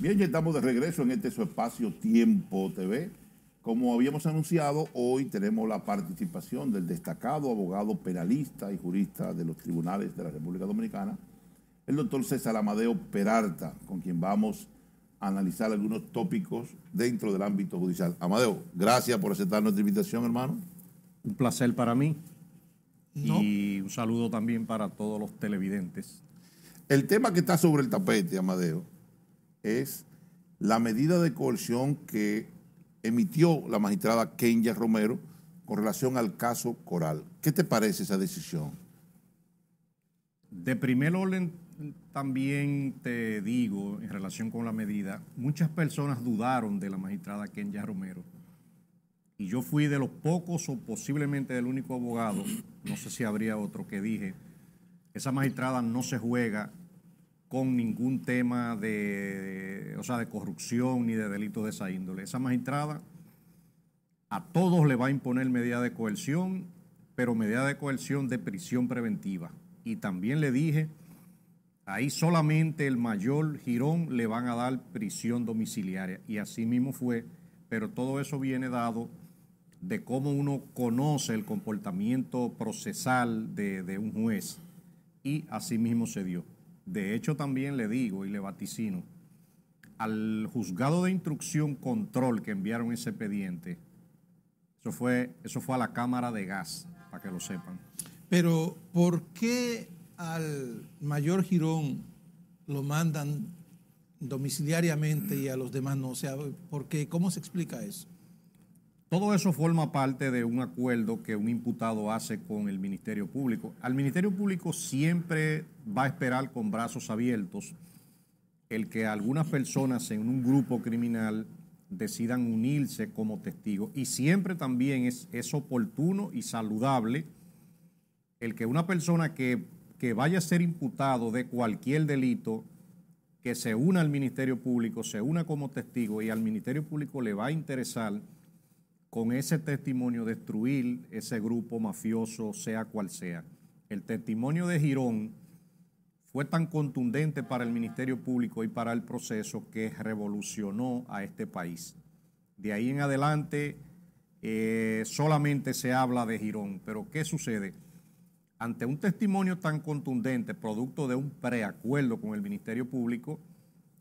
Bien, ya estamos de regreso en este su espacio Tiempo TV. Como habíamos anunciado, hoy tenemos la participación del destacado abogado penalista y jurista de los tribunales de la República Dominicana, el doctor César Amadeo Peralta, con quien vamos a analizar algunos tópicos dentro del ámbito judicial. Amadeo, gracias por aceptar nuestra invitación, hermano. Un placer para mí. Y un saludo también para todos los televidentes. El tema que está sobre el tapete, Amadeo, es la medida de coerción que emitió la magistrada Kenya Romero con relación al caso Coral. ¿Qué te parece esa decisión? De primer orden, también te digo, en relación con la medida, muchas personas dudaron de la magistrada Kenya Romero. Y yo fui de los pocos o posiblemente del único abogado, no sé si habría otro que dije, esa magistrada no se juega con ningún tema de, de corrupción ni de delitos de esa índole. Esa magistrada a todos le va a imponer medida de coerción, pero medida de coerción de prisión preventiva. Y también le dije, ahí solamente el mayor Girón le van a dar prisión domiciliaria. Y así mismo fue, pero todo eso viene dado de cómo uno conoce el comportamiento procesal de, de un juez. Y así mismo se dio. De hecho, también le digo y le vaticino, al juzgado de instrucción control que enviaron ese expediente, eso fue, eso fue a la Cámara de Gas, para que lo sepan. Pero, ¿por qué al mayor Girón lo mandan domiciliariamente y a los demás no? O porque, ¿cómo se explica eso? Todo eso forma parte de un acuerdo que un imputado hace con el Ministerio Público. Al Ministerio Público siempre va a esperar con brazos abiertos el que algunas personas en un grupo criminal decidan unirse como testigo Y siempre también es, es oportuno y saludable el que una persona que, que, vaya a ser imputado de cualquier delito, que se una al Ministerio Público, se una como testigo y al Ministerio Público le va a interesar con ese testimonio destruir ese grupo mafioso, sea cual sea. El testimonio de Girón fue tan contundente para el Ministerio Público y para el proceso que revolucionó a este país. De ahí en adelante eh, solamente se habla de Girón, pero ¿qué sucede? Ante un testimonio tan contundente, producto de un preacuerdo con el Ministerio Público,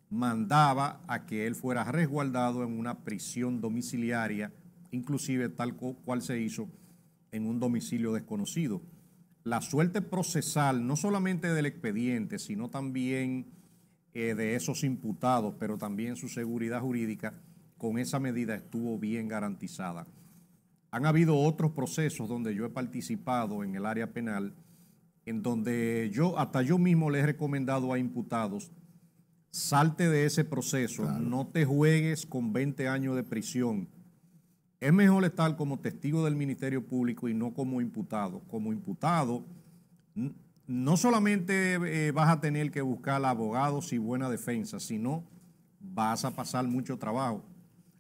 mandaba a que él fuera resguardado en una prisión domiciliaria inclusive tal cual se hizo en un domicilio desconocido. La suerte procesal, no solamente del expediente, sino también eh, de esos imputados, pero también su seguridad jurídica, con esa medida estuvo bien garantizada. Han habido otros procesos donde yo he participado en el área penal, en donde yo, hasta yo mismo le he recomendado a imputados, salte de ese proceso, no te juegues con 20 años de prisión es mejor estar como testigo del Ministerio Público y no como imputado. Como imputado, no solamente eh, vas a tener que buscar abogados y buena defensa, sino vas a pasar mucho trabajo.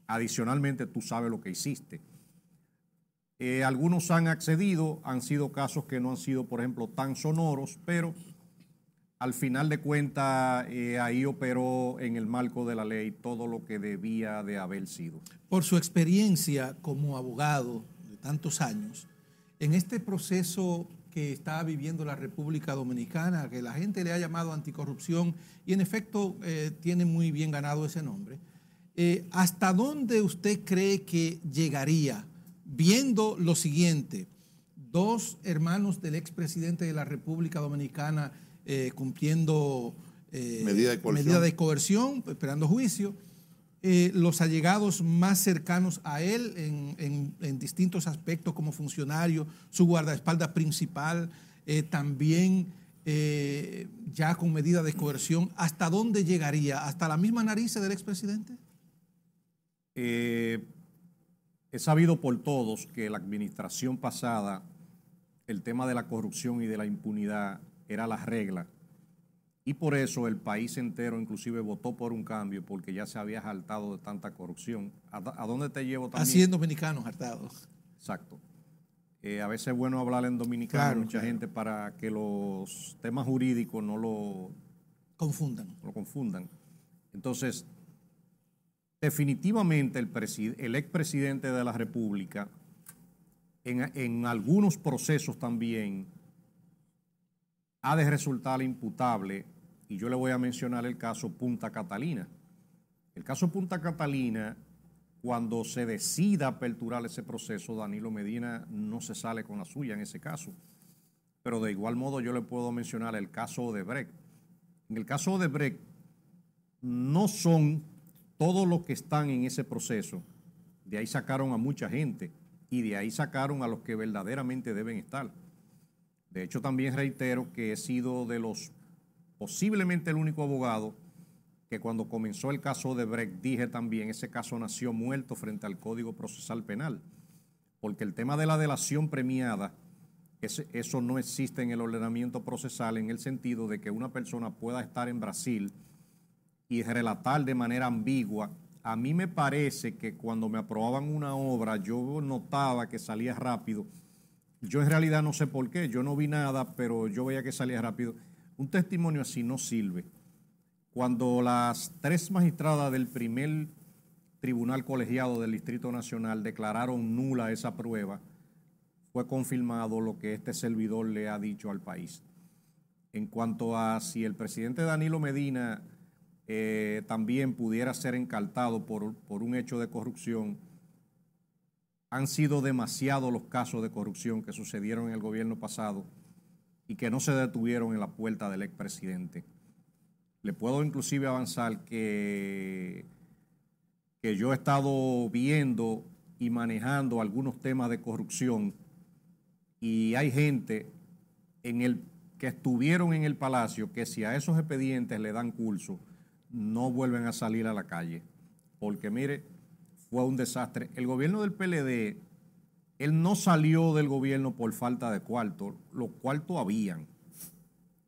Adicionalmente, tú sabes lo que hiciste. Eh, algunos han accedido, han sido casos que no han sido, por ejemplo, tan sonoros, pero al final de cuentas, eh, ahí operó en el marco de la ley todo lo que debía de haber sido. Por su experiencia como abogado de tantos años, en este proceso que está viviendo la República Dominicana, que la gente le ha llamado anticorrupción y en efecto eh, tiene muy bien ganado ese nombre, eh, ¿hasta dónde usted cree que llegaría viendo lo siguiente? Dos hermanos del expresidente de la República Dominicana, eh, cumpliendo eh, medida, de coerción, esperando juicio. Eh, los allegados más cercanos a él en, distintos aspectos como funcionario, su guardaespaldas principal, también ya con medida de coerción, ¿hasta dónde llegaría? ¿Hasta la misma nariz del expresidente? he sabido por todos que la administración pasada el tema de la corrupción y de la impunidad era la regla. Y por eso el país entero inclusive votó por un cambio porque ya se había hartado de tanta corrupción. ¿A, dónde te llevo también? Así en dominicanos hartados. Exacto. Eh, a veces es bueno hablar en dominicano mucha gente para que los temas jurídicos no lo confundan. Lo confundan. Entonces, definitivamente el, el expresidente de la República, en, en algunos procesos también, ha de resultar imputable, y yo le voy a mencionar el caso Punta Catalina. El caso Punta Catalina, cuando se decida aperturar ese proceso, Danilo Medina no se sale con la suya en ese caso. Pero de igual modo yo le puedo mencionar el caso Odebrecht. En el caso Odebrecht, no son todos los que están en ese proceso. De ahí sacaron a mucha gente y de ahí sacaron a los que verdaderamente deben estar. De hecho, también reitero que he sido de los, posiblemente el único abogado que cuando comenzó el caso de Brecht dije también, ese caso nació muerto frente al Código Procesal Penal, porque el tema de la delación premiada, eso no existe en el ordenamiento procesal en el sentido de que una persona pueda estar en Brasil y relatar de manera ambigua. A mí me parece que cuando me aprobaban una obra yo notaba que salía rápido yo en realidad no sé por qué, yo no vi nada, pero yo veía que salía rápido. Un testimonio así no sirve. Cuando las tres magistradas del primer tribunal colegiado del Distrito Nacional declararon nula esa prueba, fue confirmado lo que este servidor le ha dicho al país. En cuanto a si el presidente Danilo Medina eh, también pudiera ser encartado por un hecho de corrupción, han sido demasiados los casos de corrupción que sucedieron en el gobierno pasado y que no se detuvieron en la puerta del expresidente. Le puedo inclusive avanzar que, que yo he estado viendo y manejando algunos temas de corrupción y hay gente en el que estuvieron en el palacio que si a esos expedientes le dan curso no vuelven a salir a la calle porque mire a un desastre. El gobierno del PLD, él no salió del gobierno por falta de cuarto, los cuartos habían.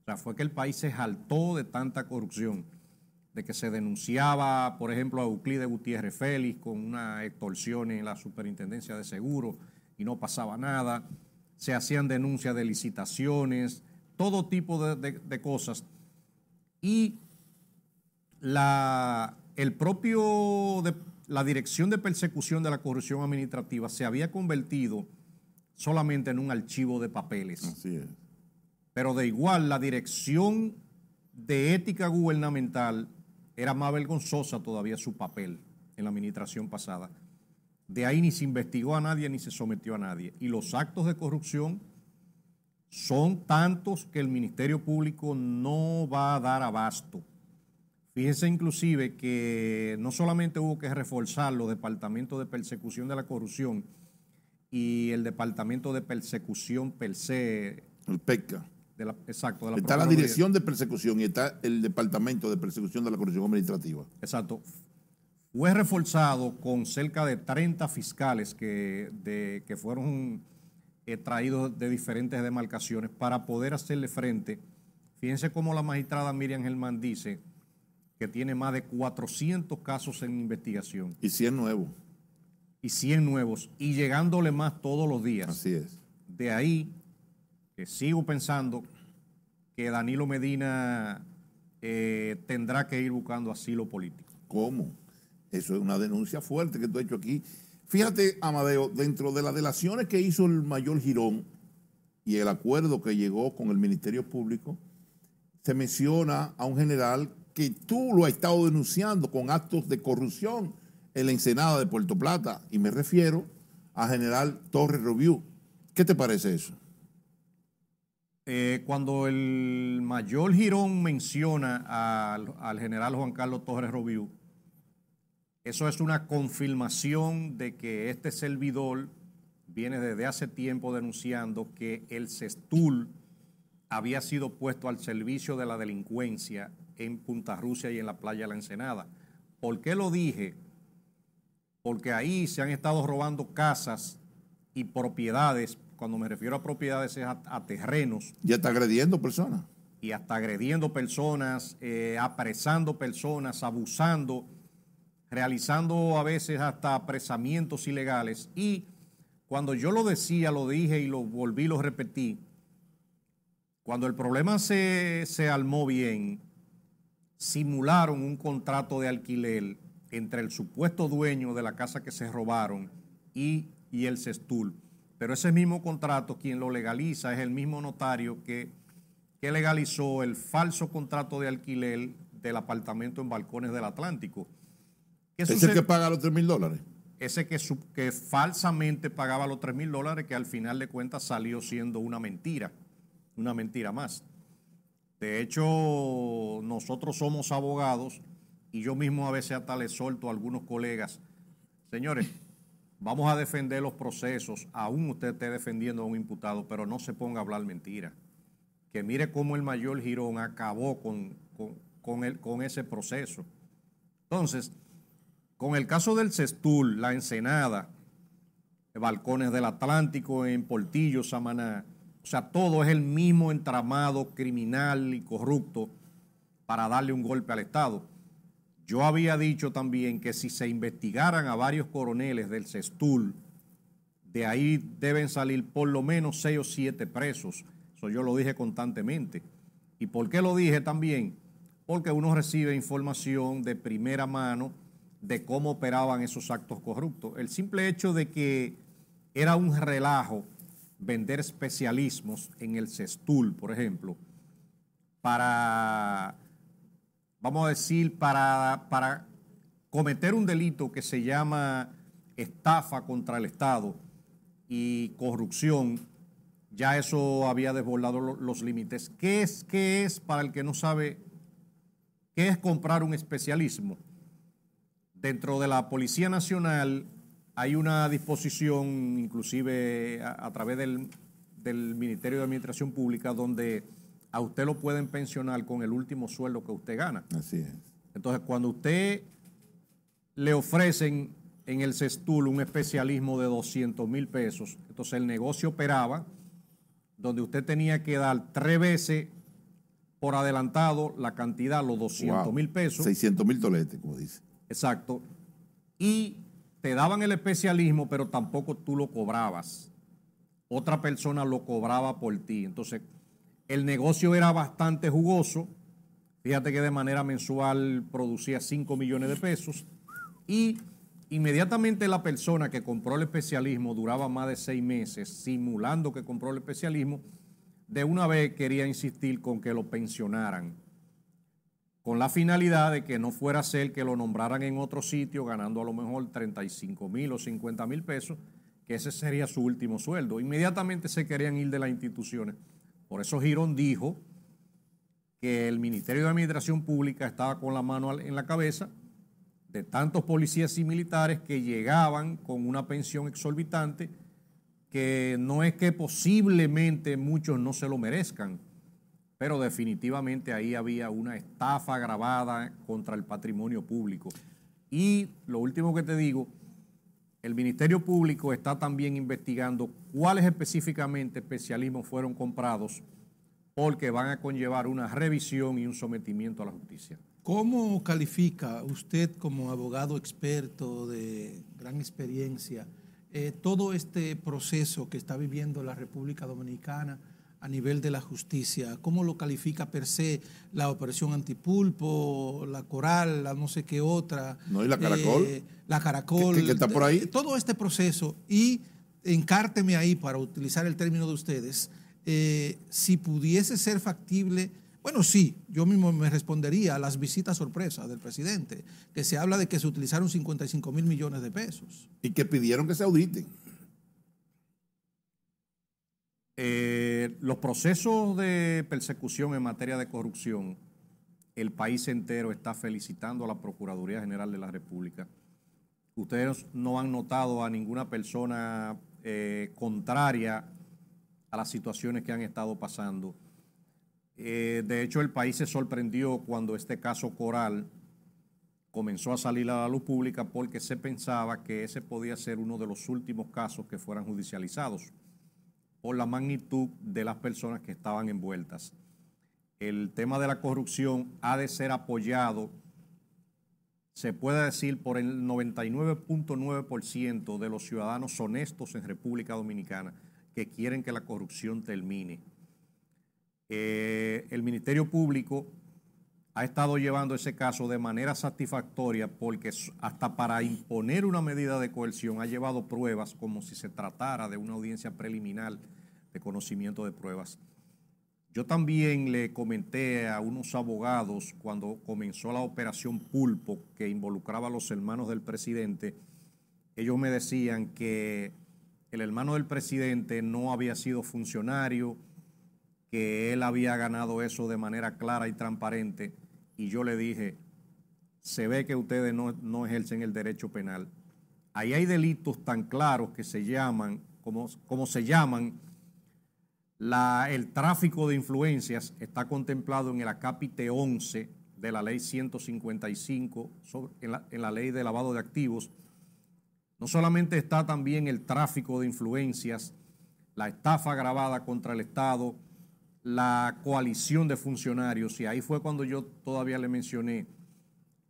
O sea, fue que el país se jaltó de tanta corrupción, de que se denunciaba, por ejemplo, a Euclide Gutiérrez Félix con una extorsión en la superintendencia de seguros y no pasaba nada. Se hacían denuncias de licitaciones, todo tipo de, cosas. Y la, el propio de, la Dirección de Persecución de la Corrupción Administrativa se había convertido solamente en un archivo de papeles. Así es. Pero de igual, la Dirección de Ética Gubernamental era más vergonzosa todavía su papel en la administración pasada. De ahí ni se investigó a nadie ni se sometió a nadie. Y los actos de corrupción son tantos que el Ministerio Público no va a dar abasto. Fíjense inclusive que no solamente hubo que reforzar los departamentos de persecución de la corrupción y el departamento de persecución per se. El PECA. exacto. la está la dirección de persecución y está el departamento de persecución de la corrupción administrativa. Exacto. Fue reforzado con cerca de 30 fiscales que, fueron eh, traídos de diferentes demarcaciones para poder hacerle frente. Fíjense cómo la magistrada Miriam Germán dice que tiene más de 400 casos en investigación. Y 100 nuevos. Y 100 nuevos, y llegándole más todos los días. Así es. De ahí que sigo pensando que Danilo Medina eh, tendrá que ir buscando asilo político. ¿Cómo? Eso es una denuncia fuerte que tú has hecho aquí. Fíjate, Amadeo, dentro de las delaciones que hizo el mayor Girón y el acuerdo que llegó con el Ministerio Público, se menciona a un general que tú lo has estado denunciando con actos de corrupción en la Ensenada de Puerto Plata, y me refiero a General Torres Review. ¿Qué te parece eso? Eh, cuando el mayor Girón menciona al, general Juan Carlos Torres Robiú, eso es una confirmación de que este servidor viene desde hace tiempo denunciando que el cestul había sido puesto al servicio de la delincuencia en Punta Rusia y en la playa La Ensenada. ¿Por qué lo dije? Porque ahí se han estado robando casas y propiedades. Cuando me refiero a propiedades es a, terrenos. Y hasta agrediendo personas. Y hasta agrediendo personas, eh, apresando personas, abusando, realizando a veces hasta apresamientos ilegales. Y cuando yo lo decía, lo dije y lo volví, lo repetí, cuando el problema se, se, armó bien, simularon un contrato de alquiler entre el supuesto dueño de la casa que se robaron y, el cestul Pero ese mismo contrato, quien lo legaliza es el mismo notario que, que legalizó el falso contrato de alquiler del apartamento en Balcones del Atlántico. ¿Ese que paga los 3 mil dólares? Ese que, que falsamente pagaba los 3 mil dólares, que al final de cuentas salió siendo una mentira, una mentira más. De hecho, nosotros somos abogados y yo mismo a veces hasta le solto a algunos colegas, señores, vamos a defender los procesos, aún usted esté defendiendo a un imputado, pero no se ponga a hablar mentira. Que mire cómo el mayor Girón acabó con, con ese proceso. Entonces, con el caso del Cestul, la Ensenada, Balcones del Atlántico en Portillo, Samaná, sea, todo es el mismo entramado criminal y corrupto para darle un golpe al Estado. Yo había dicho también que si se investigaran a varios coroneles del Cestul, de ahí deben salir por lo menos seis o siete presos. Eso yo lo dije constantemente. ¿Y por qué lo dije también? Porque uno recibe información de primera mano de cómo operaban esos actos corruptos. El simple hecho de que era un relajo vender especialismos en el cestul, por ejemplo, para, vamos a decir, para, para cometer un delito que se llama estafa contra el Estado y corrupción, ya eso había desbordado los límites. ¿Qué es, ¿Qué es, para el que no sabe, qué es comprar un especialismo? Dentro de la Policía Nacional hay una disposición, inclusive a, través del, Ministerio de Administración Pública, donde a usted lo pueden pensionar con el último sueldo que usted gana. Así es. Entonces, cuando usted le ofrecen en el CESTUL un especialismo de 200 mil pesos, entonces el negocio operaba donde usted tenía que dar tres veces por adelantado la cantidad, los 200 mil pesos. 600 mil toletes, como dice. Exacto. Y te daban el especialismo, pero tampoco tú lo cobrabas. Otra persona lo cobraba por ti. Entonces, el negocio era bastante jugoso. Fíjate que de manera mensual producía 5 millones de pesos. Y inmediatamente la persona que compró el especialismo duraba más de 6 meses simulando que compró el especialismo. De una vez quería insistir con que lo pensionaran con la finalidad de que no fuera a ser que lo nombraran en otro sitio ganando a lo mejor 35 mil o 50 mil pesos, que ese sería su último sueldo. Inmediatamente se querían ir de las instituciones. Por eso Girón dijo que el Ministerio de Administración Pública estaba con la mano en la cabeza de tantos policías y militares que llegaban con una pensión exorbitante que no es que posiblemente muchos no se lo merezcan, pero definitivamente ahí había una estafa grabada contra el patrimonio público. Y lo último que te digo, el Ministerio Público está también investigando cuáles específicamente especialismos fueron comprados porque van a conllevar una revisión y un sometimiento a la justicia. ¿Cómo califica usted como abogado experto de gran experiencia eh, todo este proceso que está viviendo la República Dominicana a nivel de la justicia? ¿Cómo lo califica per se la operación antipulpo, la coral, la no sé qué otra? No, y la caracol. Eh, la caracol. ¿Qué, qué, está por ahí? Eh, todo este proceso. Y encárteme ahí para utilizar el término de ustedes. Eh, si pudiese ser factible. Bueno, sí, yo mismo me respondería a las visitas sorpresas del presidente, que se habla de que se utilizaron 55 mil millones de pesos. Y que pidieron que se auditen. Eh, los procesos de persecución en materia de corrupción, el país entero está felicitando a la Procuraduría General de la República. Ustedes no han notado a ninguna persona eh, contraria a las situaciones que han estado pasando. Eh, de hecho, el país se sorprendió cuando este caso Coral comenzó a salir a la luz pública porque se pensaba que ese podía ser uno de los últimos casos que fueran judicializados por la magnitud de las personas que estaban envueltas. El tema de la corrupción ha de ser apoyado, se puede decir, por el 99.9% de los ciudadanos honestos en República Dominicana que quieren que la corrupción termine. Eh, el Ministerio Público ha estado llevando ese caso de manera satisfactoria porque hasta para imponer una medida de coerción ha llevado pruebas como si se tratara de una audiencia preliminar de conocimiento de pruebas. Yo también le comenté a unos abogados cuando comenzó la operación Pulpo que involucraba a los hermanos del presidente, ellos me decían que el hermano del presidente no había sido funcionario, que él había ganado eso de manera clara y transparente y yo le dije, se ve que ustedes no, ejercen el derecho penal. Ahí hay delitos tan claros que se llaman, como, como se llaman, el tráfico de influencias está contemplado en el acápite 11 de la ley 155, sobre, en, la, en la ley de lavado de activos. No solamente está también el tráfico de influencias, la estafa grabada contra el Estado, la coalición de funcionarios y ahí fue cuando yo todavía le mencioné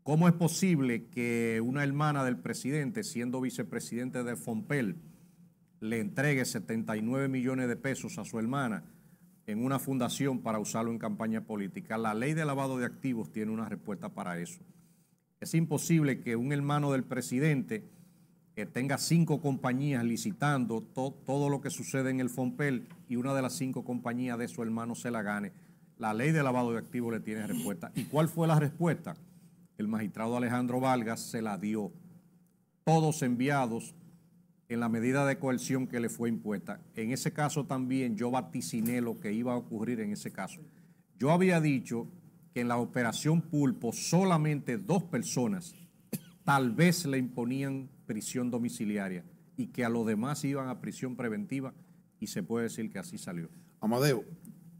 cómo es posible que una hermana del presidente, siendo vicepresidente de Fompel, le entregue 79 millones de pesos a su hermana en una fundación para usarlo en campaña política. La ley de lavado de activos tiene una respuesta para eso. Es imposible que un hermano del presidente que tenga cinco compañías licitando todo lo que sucede en el FOMPEL y una de las cinco compañías de su hermano se la gane, la ley de lavado de activos le tiene respuesta. ¿Y cuál fue la respuesta? El magistrado Alejandro Vargas se la dio. Todos enviados en la medida de coerción que le fue impuesta. En ese caso también yo vaticiné lo que iba a ocurrir en ese caso. Yo había dicho que en la operación Pulpo solamente dos personas tal vez le imponían prisión domiciliaria y que a los demás iban a prisión preventiva y se puede decir que así salió. Amadeo,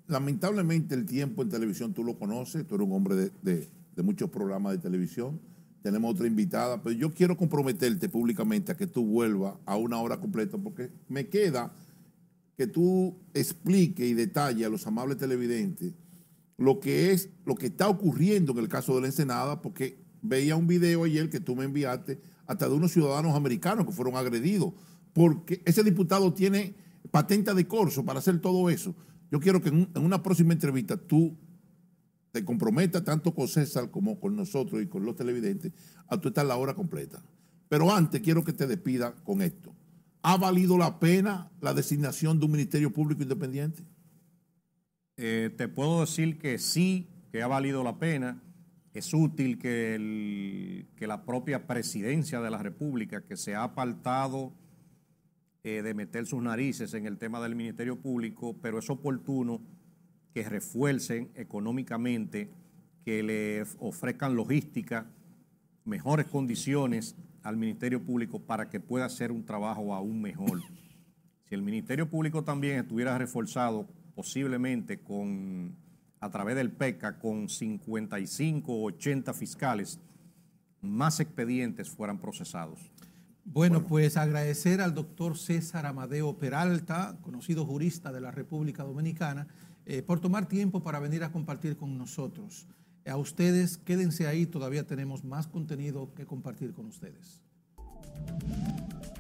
lamentablemente el tiempo en televisión tú lo conoces, tú eres un hombre de, muchos programas de televisión, tenemos otra invitada, pero yo quiero comprometerte públicamente a que tú vuelvas a una hora completa porque me queda que tú explique y detalle a los amables televidentes lo que es, lo que está ocurriendo en el caso de la Ensenada, porque veía un video ayer que tú me enviaste, hasta de unos ciudadanos americanos que fueron agredidos, porque ese diputado tiene patenta de corso para hacer todo eso. Yo quiero que en, una próxima entrevista tú te comprometas tanto con César como con nosotros y con los televidentes a tu estar la hora completa. Pero antes quiero que te despida con esto. ¿Ha valido la pena la designación de un Ministerio Público Independiente? Eh, te puedo decir que sí, que ha valido la pena es útil que, el, la propia presidencia de la República, que se ha apartado eh, de meter sus narices en el tema del Ministerio Público, pero es oportuno que refuercen económicamente, que le ofrezcan logística, mejores condiciones al Ministerio Público para que pueda hacer un trabajo aún mejor. Si el Ministerio Público también estuviera reforzado posiblemente con a través del PECA con 55 o 80 fiscales, más expedientes fueran procesados. Bueno, pues agradecer al doctor César Amadeo Peralta, conocido jurista de la República Dominicana, eh, por tomar tiempo para venir a compartir con nosotros. A ustedes, quédense ahí, todavía tenemos más contenido que compartir con ustedes.